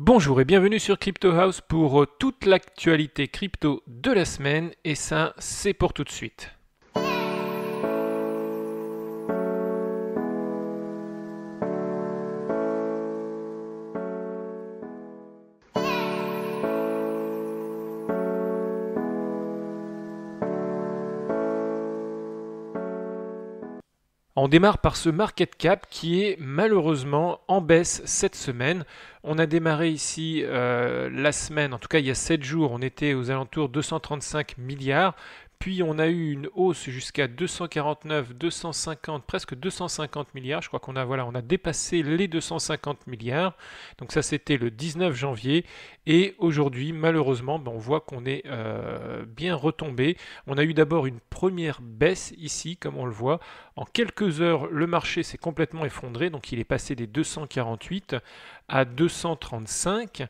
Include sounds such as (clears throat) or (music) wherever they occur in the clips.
Bonjour et bienvenue sur Crypto House pour euh, toute l'actualité crypto de la semaine et ça c'est pour tout de suite. On démarre par ce market cap qui est malheureusement en baisse cette semaine. On a démarré ici euh, la semaine, en tout cas il y a 7 jours, on était aux alentours de 235 milliards, puis on a eu une hausse jusqu'à 249, 250, presque 250 milliards. Je crois qu'on a, voilà, on a dépassé les 250 milliards. Donc ça, c'était le 19 janvier. Et aujourd'hui, malheureusement, ben, on voit qu'on est euh, bien retombé. On a eu d'abord une première baisse ici, comme on le voit. En quelques heures, le marché s'est complètement effondré. Donc il est passé des 248 à 235.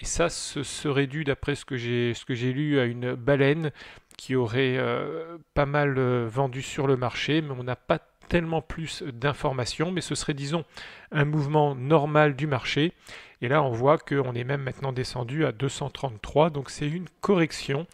Et ça, ce serait dû, d'après ce que j'ai lu, à une baleine qui aurait euh, pas mal euh, vendu sur le marché, mais on n'a pas tellement plus d'informations, mais ce serait, disons, un mouvement normal du marché. Et là, on voit qu'on est même maintenant descendu à 233, donc c'est une correction.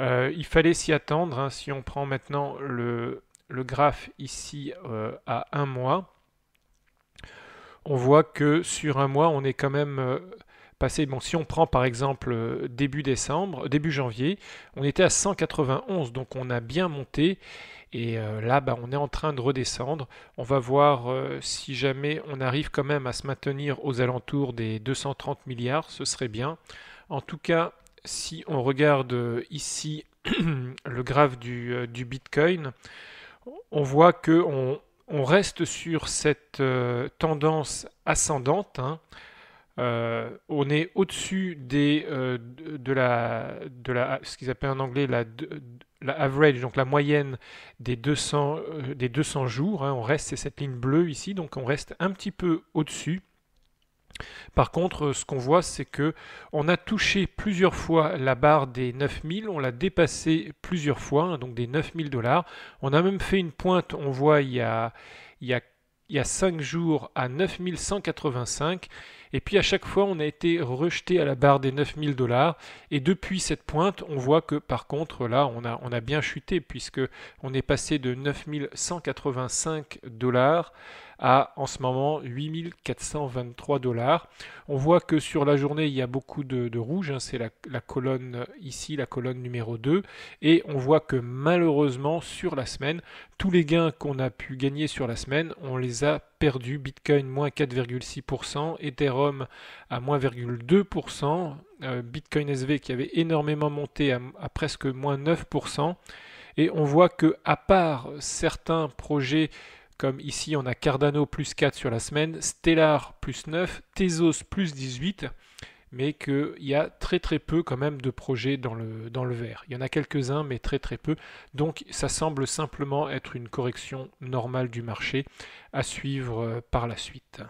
Euh, il fallait s'y attendre, hein, si on prend maintenant le, graphe ici à un mois, on voit que sur un mois, on est quand même passé, bon, si on prend par exemple euh, début décembre, euh, début janvier, on était à 191, donc on a bien monté. Et euh, là, bah, on est en train de redescendre. On va voir si jamais on arrive quand même à se maintenir aux alentours des 230 milliards, ce serait bien. En tout cas, si on regarde ici (clears throat) le graphe du, Bitcoin, on voit que on, reste sur cette tendance ascendante. Hein. Euh, on est au-dessus des euh, de la ce qu'ils appellent en anglais la, la average donc la moyenne des 200 euh, des 200 jours hein. on reste c'est cette ligne bleue ici donc on reste un petit peu au-dessus par contre, ce qu'on voit, c'est que on a touché plusieurs fois la barre des 9000, on l'a dépassé plusieurs fois, hein, donc des 9000 dollars. On a même fait une pointe, on voit il y a, il il y a 5 jours à 9185 et puis à chaque fois, on a été rejeté à la barre des 9000 dollars. Et depuis cette pointe, on voit que par contre, là, on a, on a bien chuté puisque on est passé de 9185 dollars à en ce moment 8423 dollars. On voit que sur la journée, il y a beaucoup de, rouge, hein. c'est la, colonne ici, la colonne numéro 2, et on voit que malheureusement sur la semaine, tous les gains qu'on a pu gagner sur la semaine, on les a perdus. Bitcoin moins 4,6%, Ethereum à moins 0,2%, euh, Bitcoin SV qui avait énormément monté à, à presque moins 9%, et on voit que à part certains projets comme ici on a Cardano plus 4 sur la semaine, Stellar plus 9, Tezos plus 18, mais qu'il y a très très peu quand même de projets dans le, dans le vert. Il y en a quelques-uns, mais très très peu. Donc ça semble simplement être une correction normale du marché à suivre euh, par la suite.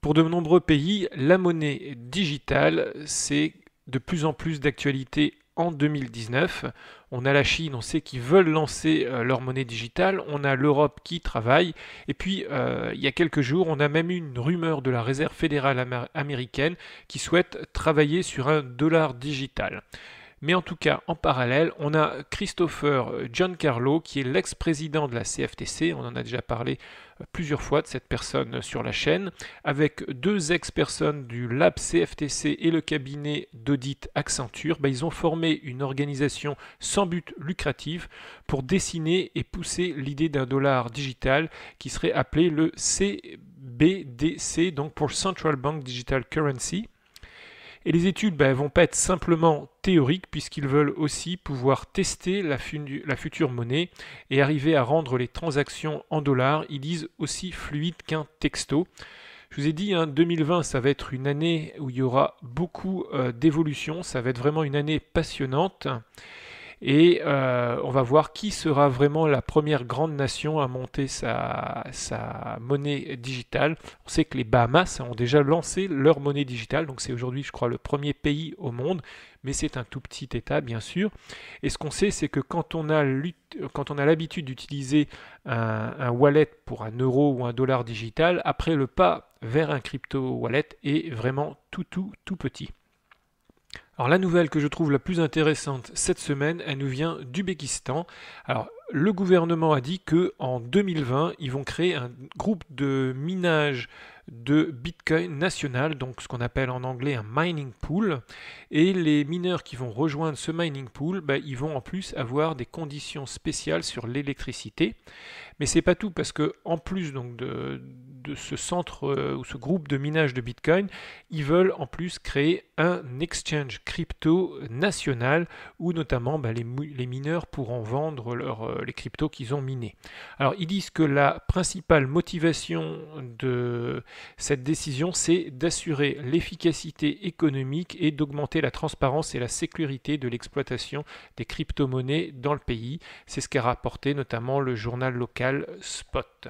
Pour de nombreux pays, la monnaie digitale, c'est de plus en plus d'actualité en 2019. On a la Chine, on sait qu'ils veulent lancer euh, leur monnaie digitale, on a l'Europe qui travaille, et puis euh, il y a quelques jours, on a même eu une rumeur de la Réserve fédérale américaine qui souhaite travailler sur un dollar digital. Mais en tout cas, en parallèle, on a Christopher euh, Giancarlo, qui est l'ex-président de la CFTC, on en a déjà parlé euh, plusieurs fois de cette personne euh, sur la chaîne, avec deux ex-personnes du Lab CFTC et le cabinet d'audit Accenture, ben, ils ont formé une organisation sans but lucratif pour dessiner et pousser l'idée d'un dollar digital qui serait appelé le CBDC, donc pour Central Bank Digital Currency. Et les études ne ben, vont pas être simplement théoriques puisqu'ils veulent aussi pouvoir tester la, future monnaie et arriver à rendre les transactions en dollars, ils disent, aussi fluides qu'un texto. Je vous ai dit, 2020, hein, ça va être une année où il y aura beaucoup d'évolutions. Euh, d'évolution, ça va être vraiment une année passionnante. Et euh, on va voir qui sera vraiment la première grande nation à monter sa, monnaie digitale. On sait que les Bahamas ont déjà lancé leur monnaie digitale, donc c'est aujourd'hui, je crois, le premier pays au monde, mais c'est un tout petit État, bien sûr. Et ce qu'on sait, c'est que quand on a l'habitude d'utiliser un, un wallet pour un euro ou un dollar digital, après le pas vers un crypto wallet est vraiment tout, tout, tout petit. Alors la nouvelle que je trouve la plus intéressante cette semaine, elle nous vient d'Ubékistan Alors le gouvernement a dit que en 2020, ils vont créer un groupe de minage de Bitcoin national, donc ce qu'on appelle en anglais un mining pool. Et les mineurs qui vont rejoindre ce mining pool, bah, ils vont en plus avoir des conditions spéciales sur l'électricité. Mais c'est pas tout, parce que en plus donc, de, ce centre euh, ou ce groupe de minage de Bitcoin, ils veulent en plus créer un exchange crypto national où notamment bah, les, mineurs pourront vendre leur, euh, les cryptos qu'ils ont minés. Alors ils disent que la principale motivation de cette décision, c'est d'assurer l'efficacité économique et d'augmenter la transparence et la sécurité de l'exploitation des crypto-monnaies dans le pays. C'est ce qu'a rapporté notamment le journal local Spot.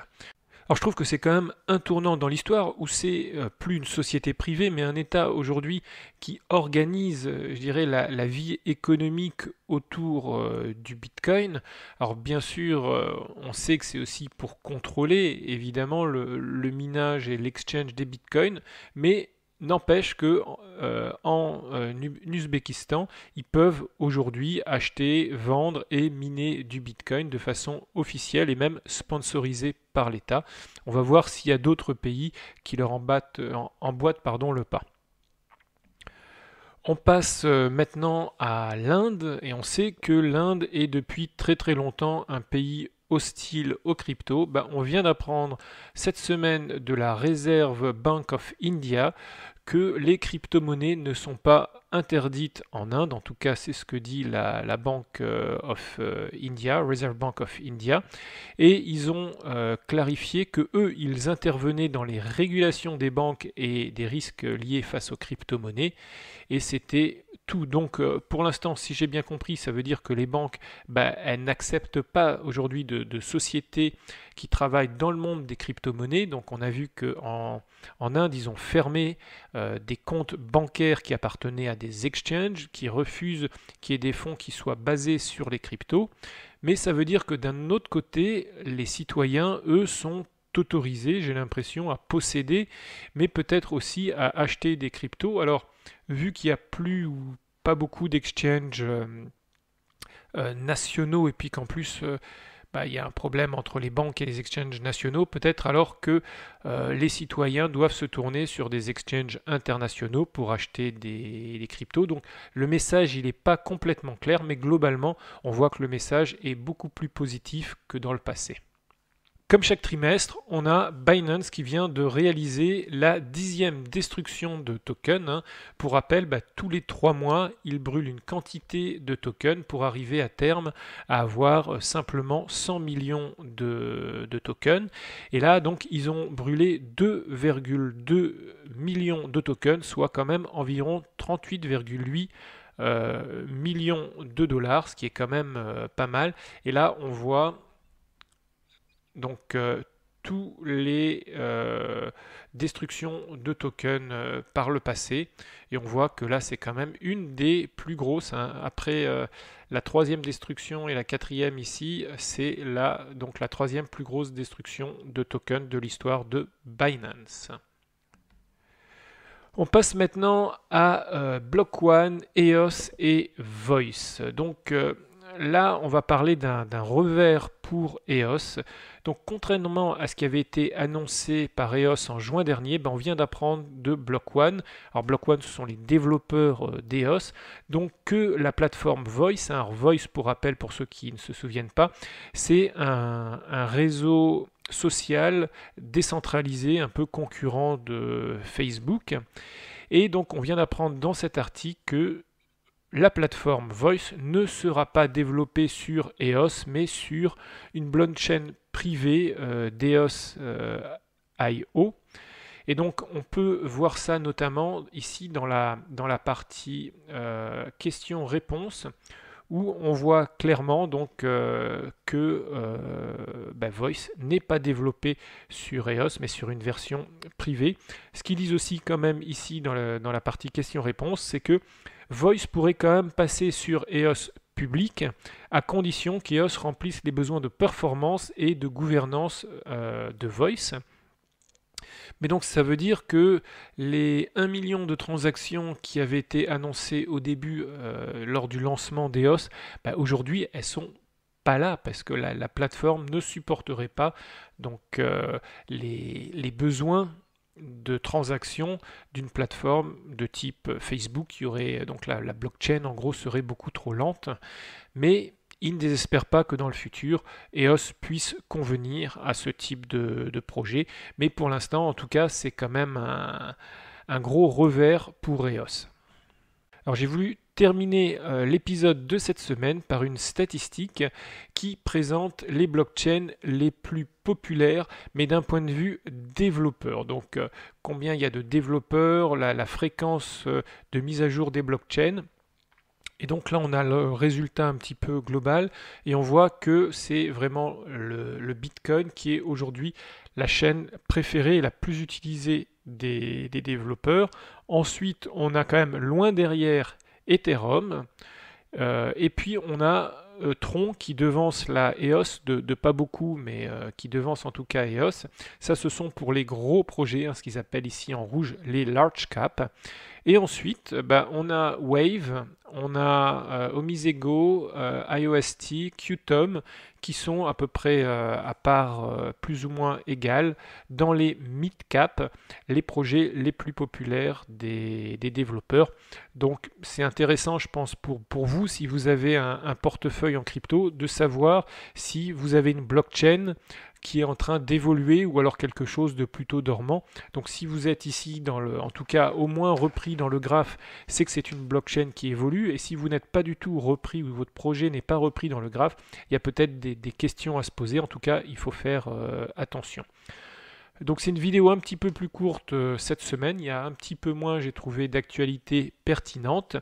Alors je trouve que c'est quand même un tournant dans l'histoire où c'est euh, plus une société privée, mais un État aujourd'hui qui organise, euh, je dirais, la, vie économique autour euh, du Bitcoin. Alors bien sûr, on sait que c'est aussi pour contrôler évidemment le, le minage et l'exchange des Bitcoins, mais N'empêche que euh, en euh, ils peuvent aujourd'hui acheter, vendre et miner du Bitcoin de façon officielle et même sponsorisée par l'État. On va voir s'il y a d'autres pays qui leur emboîtent euh, pardon, le pas. On passe maintenant à l'Inde et on sait que l'Inde est depuis très très longtemps un pays hostile aux crypto ben bah, on vient d'apprendre cette semaine de la réserve Bank of India que les crypto-monnaies ne sont pas interdites en Inde, en tout cas c'est ce que dit la, la Bank euh, of euh, India, Reserve Bank of India, et ils ont euh, clarifié que eux, ils intervenaient dans les régulations des banques et des risques liés face aux crypto-monnaies, et c'était tout. Donc pour l'instant, si j'ai bien compris, ça veut dire que les banques, bah, elles n'acceptent pas aujourd'hui de, de sociétés qui travaillent dans le monde des crypto-monnaies. Donc on a vu qu'en en Inde, ils ont fermé euh, des comptes bancaires qui appartenaient à des exchanges, qui refusent qu'il y ait des fonds qui soient basés sur les cryptos. Mais ça veut dire que d'un autre côté, les citoyens, eux, sont autorisés, j'ai l'impression, à posséder, mais peut-être aussi à acheter des cryptos. Alors, vu qu'il n'y a plus ou pas beaucoup d'exchanges euh, euh, nationaux, et puis qu'en plus... Bah, il y a un problème entre les banques et les exchanges nationaux, peut-être alors que euh, les citoyens doivent se tourner sur des exchanges internationaux pour acheter des, des cryptos. Donc le message, il n'est pas complètement clair, mais globalement, on voit que le message est beaucoup plus positif que dans le passé. Comme chaque trimestre, on a Binance qui vient de réaliser la dixième destruction de tokens. Pour rappel, bah, tous les trois mois, il brûle une quantité de tokens pour arriver à terme à avoir euh, simplement 100 millions de, tokens. Et là, donc, ils ont brûlé 2,2 millions de tokens, soit quand même environ 38,8 euh, millions de dollars, ce qui est quand même euh, pas mal. Et là, on voit donc euh, tous les euh, destructions de tokens euh, par le passé. Et on voit que là, c'est quand même une des plus grosses. Hein. Après la troisième destruction et la quatrième ici, c'est la, donc la troisième plus grosse destruction de tokens de l'histoire de Binance. On passe maintenant à Block One, EOS et Voice. Donc là, on va parler d'un revers pour EOS. Donc, contrairement à ce qui avait été annoncé par EOS en juin dernier, ben, on vient d'apprendre de Block One. Alors, Block One, ce sont les développeurs euh, d'EOS. Donc, que la plateforme Voice, Un hein. Voice pour rappel pour ceux qui ne se souviennent pas, c'est un, un réseau social décentralisé, un peu concurrent de Facebook. Et donc on vient d'apprendre dans cet article que la plateforme Voice ne sera pas développée sur EOS, mais sur une blockchain privée euh, d'EOS euh, IO. Et donc on peut voir ça notamment ici dans la, dans la partie question euh, questions-réponses où on voit clairement donc que bah, Voice n'est pas développé sur EOS mais sur une version privée. Ce qu'ils disent aussi quand même ici dans, dans la partie questions-réponses, c'est que Voice pourrait quand même passer sur EOS public, à condition qu'EOS remplisse les besoins de performance et de gouvernance euh, de Voice. Mais donc ça veut dire que les 1 million de transactions qui avaient été annoncées au début euh, lors du lancement d'EOS, bah, aujourd'hui elles sont pas là parce que la, plateforme ne supporterait pas donc euh, les, besoins de transactions d'une plateforme de type Facebook. qui aurait euh, donc la, blockchain en gros serait beaucoup trop lente, mais il ne désespère pas que dans le futur EOS puisse convenir à ce type de, projet. Mais pour l'instant, en tout cas, c'est quand même un, un gros revers pour EOS. Alors j'ai voulu terminer euh, l'épisode de cette semaine par une statistique qui présente les blockchains les plus populaires, mais d'un point de vue développeur. Donc euh, combien il y a de développeurs, la, fréquence euh, de mise à jour des blockchains. Et donc là, on a le résultat un petit peu global et on voit que c'est vraiment le, Bitcoin qui est aujourd'hui la chaîne préférée et la plus utilisée des, des, développeurs. Ensuite, on a quand même loin derrière Ethereum. Euh, et puis on a euh, Tron qui devance la EOS de, pas beaucoup, mais euh, qui devance en tout cas EOS. Ça, ce sont pour les gros projets, hein, ce qu'ils appellent ici en rouge les large cap. Et ensuite, euh, bah, on a Wave, on a euh, Omisego, euh, IOST, Qtom, qui sont à peu près à part plus ou moins égales dans les mid-cap, les projets les plus populaires des, développeurs. Donc c'est intéressant, je pense, pour, vous, si vous avez un, portefeuille en crypto, de savoir si vous avez une blockchain qui est en train d'évoluer ou alors quelque chose de plutôt dormant. Donc si vous êtes ici, dans le, en tout cas au moins repris dans le graphe, c'est que c'est une blockchain qui évolue. Et si vous n'êtes pas du tout repris ou votre projet n'est pas repris dans le graphe, il y a peut-être des, questions à se poser. En tout cas, il faut faire euh, attention. Donc c'est une vidéo un petit peu plus courte euh, cette semaine. Il y a un petit peu moins, j'ai trouvé, d'actualités pertinentes.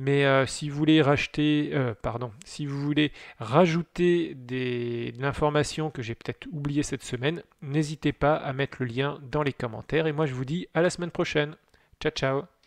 Mais euh, si vous voulez euh, pardon, si vous voulez rajouter des, de l'information que j'ai peut-être oubliée cette semaine, n'hésitez pas à mettre le lien dans les commentaires. Et moi, je vous dis à la semaine prochaine. Ciao, ciao